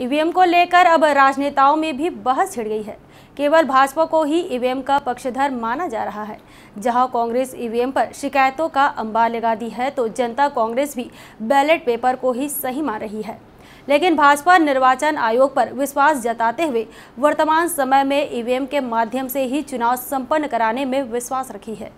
EVM को लेकर अब राजनेताओं में भी बहस छिड़ गई है केवल भाजपा को ही ईवीएम का पक्षधर माना जा रहा है जहां कांग्रेस ईवीएम पर शिकायतों का अंबार लगा दी है तो जनता कांग्रेस भी बैलेट पेपर को ही सही मान रही है लेकिन भाजपा निर्वाचन आयोग पर विश्वास जताते हुए वर्तमान समय में ईवीएम के माध्यम से ही चुनाव संपन्न कराने में विश्वास रखी है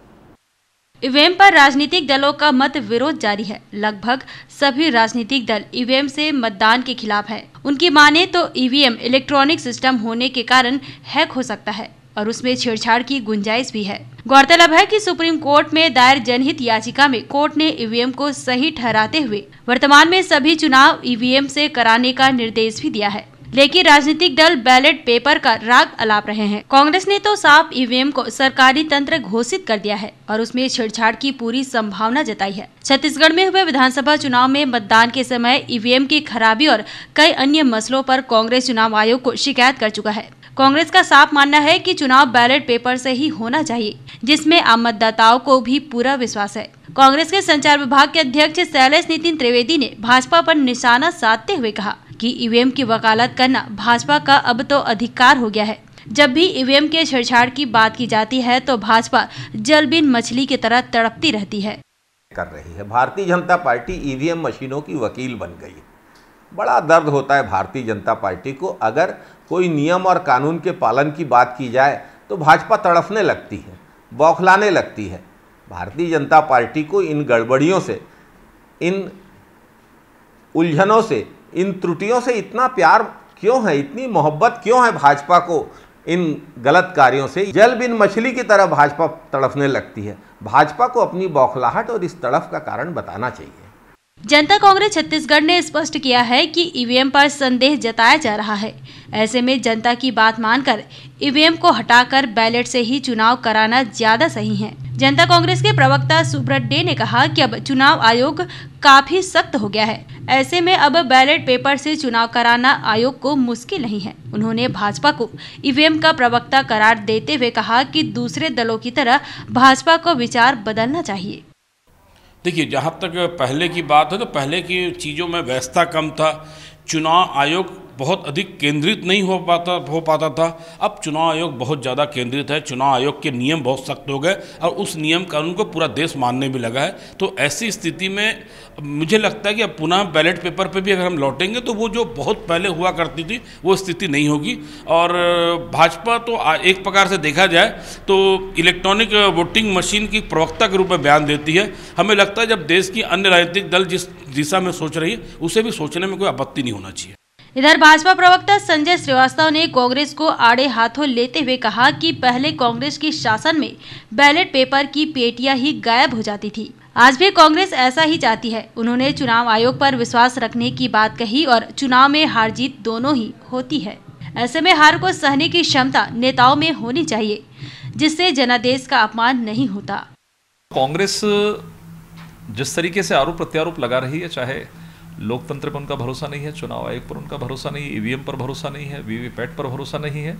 ईवीएम पर राजनीतिक दलों का मत विरोध जारी है लगभग सभी राजनीतिक दल ईवीएम से मतदान के खिलाफ है उनकी माने तो ईवीएम इलेक्ट्रॉनिक सिस्टम होने के कारण हैक हो सकता है और उसमें छेड़छाड़ की गुंजाइश भी है गौरतलब है कि सुप्रीम कोर्ट में दायर जनहित याचिका में कोर्ट ने ईवीएम को सही ठहराते हुए वर्तमान में सभी चुनाव ईवीएम से कराने का निर्देश भी दिया है लेकिन राजनीतिक दल बैलेट पेपर का राग अलाप रहे हैं कांग्रेस ने तो साफ ईवीएम को सरकारी तंत्र घोषित कर दिया है और उसमें छेड़छाड़ की पूरी संभावना जताई है छत्तीसगढ़ में हुए विधानसभा चुनाव में मतदान के समय ईवीएम की खराबी और कई अन्य मसलों पर कांग्रेस चुनाव आयोग को शिकायत कर चुका है कांग्रेस का साफ मानना है कि चुनाव बैलेट पेपर से ही होना चाहिए जिसमें आम मतदाताओं को भी पूरा विश्वास है कांग्रेस के संचार विभाग के अध्यक्ष शैलेश नितिन त्रिवेदी ने भाजपा पर निशाना साधते हुए कहा कि ईवीएम की वकालत करना भाजपा का अब तो अधिकार हो गया है जब भी ईवीएम के छेड़छाड़ की बात की जाती है तो भाजपा जलबीन मछली की तरह तड़पती रहती है कर रही है भारतीय जनता पार्टी ईवीएम मशीनों की वकील बन गई बड़ा दर्द होता है भारतीय जनता पार्टी को अगर कोई नियम और कानून के पालन की बात की जाए तो भाजपा तड़फने लगती है बौखलाने लगती है भारतीय जनता पार्टी को इन गड़बड़ियों से इन उलझनों से इन त्रुटियों से इतना प्यार क्यों है इतनी मोहब्बत क्यों है भाजपा को इन गलत कार्यों से जल बिन मछली की तरह भाजपा तड़फने लगती है भाजपा को अपनी बौखलाहट और इस तड़फ का कारण बताना चाहिए जनता कांग्रेस छत्तीसगढ़ ने स्पष्ट किया है कि ईवीएम पर संदेह जताया जा रहा है ऐसे में जनता की बात मानकर ईवीएम को हटाकर बैलेट से ही चुनाव कराना ज्यादा सही है जनता कांग्रेस के प्रवक्ता सुब्रत डे ने कहा कि अब चुनाव आयोग काफी सख्त हो गया है ऐसे में अब बैलेट पेपर से चुनाव कराना आयोग को मुश्किल नहीं है उन्होंने भाजपा को ईवीएम का प्रवक्ता करार देते हुए कहा कि दूसरे दलों की तरह भाजपा को विचार बदलना चाहिए देखिए जहाँ तक पहले की बात है तो पहले की चीज़ों में व्यस्ता कम था चुनाव आयोग बहुत अधिक केंद्रित नहीं हो पाता हो पाता था अब चुनाव आयोग बहुत ज़्यादा केंद्रित है चुनाव आयोग के नियम बहुत सख्त हो गए और उस नियम कानून को पूरा देश मानने भी लगा है तो ऐसी स्थिति में मुझे लगता है कि अब पुनः बैलेट पेपर पे भी अगर हम लौटेंगे तो वो जो बहुत पहले हुआ करती थी वो स्थिति नहीं होगी और भाजपा तो एक प्रकार से देखा जाए तो इलेक्ट्रॉनिक वोटिंग मशीन की प्रवक्ता के रूप में बयान देती है हमें लगता है जब देश की अन्य राजनीतिक दल जिस दिशा में सोच रही है उसे भी सोचने में कोई आपत्ति नहीं होना चाहिए इधर भाजपा प्रवक्ता संजय श्रीवास्तव ने कांग्रेस को आड़े हाथों लेते हुए कहा कि पहले कांग्रेस के शासन में बैलेट पेपर की पेटियां ही गायब हो जाती थी आज भी कांग्रेस ऐसा ही चाहती है उन्होंने चुनाव आयोग पर विश्वास रखने की बात कही और चुनाव में हार जीत दोनों ही होती है ऐसे में हार को सहने की क्षमता नेताओं में होनी चाहिए जिससे जनादेश का अपमान नहीं होता कांग्रेस जिस तरीके से आरोप प्रत्यारोप लगा रही है चाहे लोकतंत्र पर उनका भरोसा नहीं है चुनाव आयोग पर उनका भरोसा नहीं है ईवीएम पर भरोसा नहीं है वीवीपैट पर भरोसा नहीं है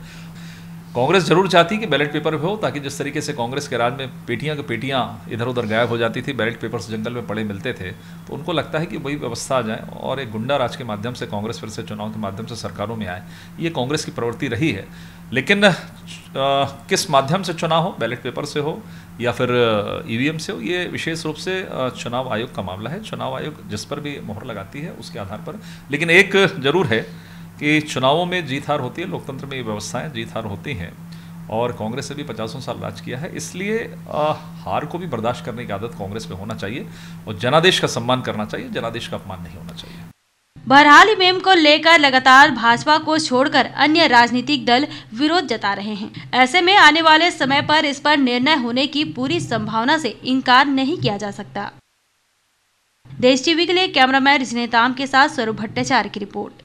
कांग्रेस जरूर चाहती कि बैलेट पेपर हो ताकि जिस तरीके से कांग्रेस के राज में पेटियां के पेटियां इधर उधर गायब हो जाती थी बैलेट पेपर्स जंगल में पड़े मिलते थे तो उनको लगता है कि वही व्यवस्था आ जाए और एक गुंडा राज के माध्यम से कांग्रेस फिर से चुनाव के माध्यम से सरकारों में आए ये कांग्रेस की प्रवृत्ति रही है लेकिन किस माध्यम से चुनाव हो बैलेट पेपर से हो या फिर ईवीएम e से हो ये विशेष रूप से चुनाव आयोग का मामला है चुनाव आयोग जिस पर भी मोहर लगाती है उसके आधार पर लेकिन एक जरूर है कि चुनावों में जीत हार होती है लोकतंत्र में ये व्यवस्थाएं जीत हार होती हैं और कांग्रेस ने भी पचासों साल राज किया है इसलिए हार को भी बर्दाश्त करने की आदत कांग्रेस में होना चाहिए और जनादेश का सम्मान करना चाहिए जनादेश का अपमान नहीं होना चाहिए बहरहाल ईवीएम को लेकर लगातार भाजपा को छोड़कर अन्य राजनीतिक दल विरोध जता रहे हैं ऐसे में आने वाले समय पर इस पर निर्णय होने की पूरी संभावना से इनकार नहीं किया जा सकता देश टीवी के लिए कैमरामैन रिजनेताम के साथ स्वरूप भट्टाचार्य की रिपोर्ट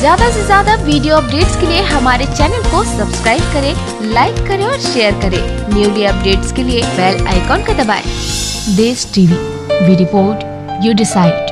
ज्यादा से ज्यादा वीडियो अपडेट्स के लिए हमारे चैनल को सब्सक्राइब करें, लाइक करें और शेयर करें। न्यूली अपडेट्स के लिए बेल आइकॉन का दबाएं। देश TV, we report you decide